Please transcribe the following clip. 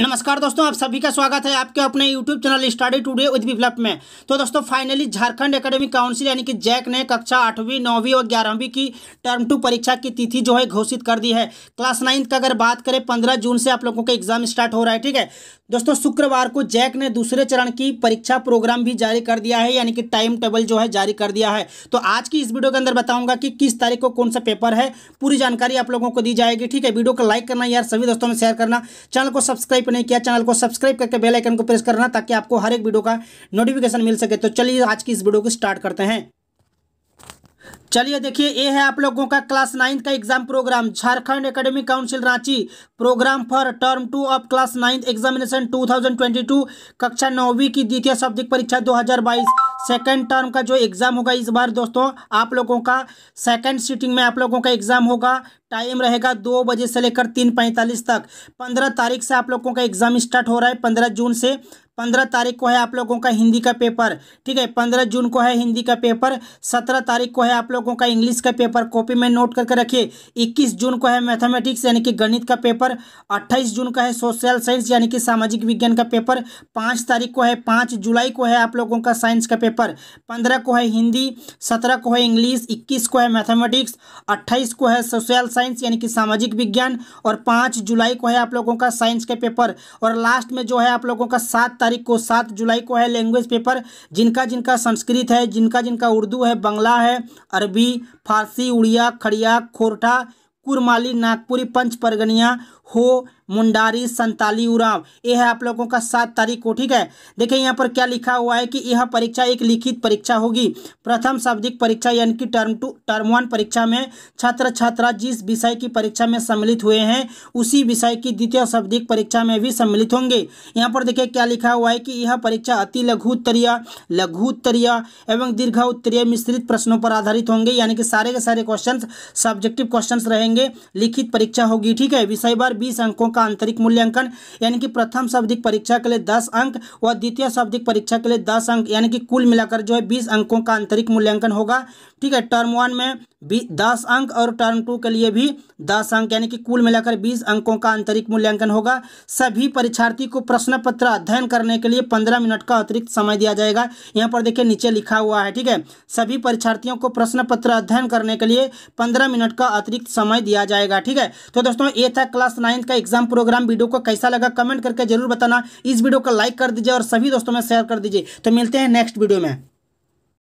नमस्कार दोस्तों आप सभी का स्वागत है आपके अपने YouTube channel study today with Viplav में तो दोस्तों फाइनली झारखंड एकेडमिक काउंसिल यानी कि जैक ने कक्षा आठवीं नौवीं और ग्यारहवीं की टर्म टू परीक्षा की तिथि जो है घोषित कर दी है क्लास नाइन्थ का अगर बात करें पंद्रह जून से आप लोगों का एग्जाम स्टार्ट हो रहा है ठीक है दोस्तों शुक्रवार को जैक ने दूसरे चरण की परीक्षा प्रोग्राम भी जारी कर दिया है यानी कि टाइम टेबल जो है जारी कर दिया है तो आज की इस वीडियो के अंदर बताऊंगा कि किस तारीख को कौन सा पेपर है पूरी जानकारी आप लोगों को दी जाएगी ठीक है वीडियो को लाइक करना यार सभी दोस्तों में शेयर करना चैनल को सब्सक्राइब सब्सक्राइब नहीं किया चैनल को सब्सक्राइब करके बेल आइकन को प्रेस करना ताकि आपको हर एक वीडियो का नोटिफिकेशन मिल सके तो चलिए आज की इस वीडियो को स्टार्ट करते हैं चलिए देखिए ये है आप लोगों का क्लास नाइन्थ का exam program Jharkhand academic council Ranchi program for term two of class ninth examination 2022 कक्षा नौवीं की द्वितीय शाब्दिक परीक्षा 2022 सेकंड टर्म का जो एग्जाम होगा इस बार दोस्तों आप लोगों का सेकंड सीटिंग में आप लोगों का एग्जाम होगा टाइम रहेगा दो बजे से लेकर तीन पैंतालीस तक पंद्रह तारीख से आप लोगों का एग्जाम स्टार्ट हो रहा है पंद्रह जून से पंद्रह तारीख को है आप लोगों का हिंदी का पेपर ठीक है पंद्रह जून को है हिंदी का पेपर सत्रह तारीख को है आप लोगों का इंग्लिश का पेपर कॉपी में नोट करके रखिए इक्कीस जून को है मैथमेटिक्स यानी कि गणित का पेपर अट्ठाईस जून का है सोशल साइंस यानी कि सामाजिक विज्ञान का पेपर पाँच तारीख को है पाँच जुलाई को है आप लोगों का साइंस का पेपर पंद्रह को है हिंदी सत्रह को है इंग्लिश इक्कीस को है मैथमेटिक्स अट्ठाईस को है सोशल साइंस साइंस यानी कि सामाजिक विज्ञान और पाँच जुलाई को है आप लोगों का साइंस के पेपर और लास्ट में जो है आप लोगों का सात तारीख को सात जुलाई को है लैंग्वेज पेपर जिनका जिनका संस्कृत है जिनका जिनका उर्दू है बंगला है अरबी फारसी उड़िया खड़िया खोरठा कुरमाली नागपुरी पंच परगनिया हो मुंडारी संताली उराव यह है आप लोगों का सात तारीख को ठीक है देखिए यहाँ पर क्या लिखा हुआ है कि यह परीक्षा एक लिखित परीक्षा होगी प्रथम शाब्दिक परीक्षा यानी कि टर्म टू टर्म वन परीक्षा में छात्र छात्रा जिस विषय की परीक्षा में सम्मिलित हुए हैं उसी विषय की द्वितीय शाब्दिक परीक्षा में भी सम्मिलित होंगे यहाँ पर देखिए क्या लिखा हुआ है कि यह परीक्षा अति लघु उत्तरीय लघु उत्तरीय एवं दीर्घ उत्तरीय मिश्रित प्रश्नों पर आधारित होंगे यानी कि सारे के सारे क्वेश्चन सब्जेक्टिव क्वेश्चन रहेंगे लिखित परीक्षा होगी ठीक है विषय बार बीस अंकों का आंतरिक मूल्यांकन यानी कि प्रथम शब्दिक परीक्षा के लिए दस अंक व द्वितीय शब्दिक परीक्षा के लिए दस अंक यानी कि कुल मिलाकर जो है बीस अंकों का आंतरिक मूल्यांकन होगा ठीक है टर्म वन में दस अंक और टर्म टू के लिए भी दस अंक यानी कि कुल मिलाकर बीस अंकों का आंतरिक मूल्यांकन होगा सभी परीक्षार्थी को प्रश्न पत्र अध्ययन करने के लिए पंद्रह मिनट का अतिरिक्त समय दिया जाएगा यहाँ पर देखिए नीचे लिखा हुआ है ठीक है सभी परीक्षार्थियों को प्रश्न पत्र अध्ययन करने के लिए पंद्रह मिनट का अतिरिक्त समय दिया जाएगा ठीक है तो दोस्तों ये था क्लास नाइन्थ का एग्जाम प्रोग्राम वीडियो को कैसा लगा कमेंट करके जरूर बताना इस वीडियो को लाइक कर दीजिए और सभी दोस्तों में शेयर कर दीजिए तो मिलते हैं नेक्स्ट वीडियो में